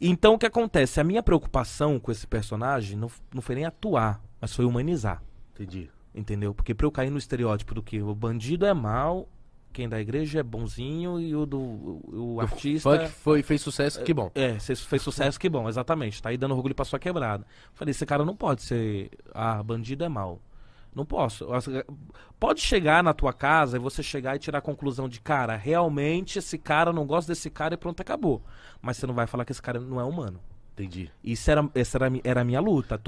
Então o que acontece? A minha preocupação com esse personagem não, não foi nem atuar, mas foi humanizar. Entendi. Entendeu? Porque pra eu cair no estereótipo do que o bandido é mal, quem da igreja é bonzinho e o do o, o artista. Funk foi, fez sucesso, que bom. É, fez sucesso, que bom, exatamente. Tá aí dando orgulho pra sua quebrada. Falei, esse cara não pode ser. Ah, bandido é mal. Não posso. Pode chegar na tua casa e você chegar e tirar a conclusão de, cara, realmente esse cara, não gosta desse cara e pronto, acabou. Mas você não vai falar que esse cara não é humano. Entendi. Isso era, essa era, era a minha luta.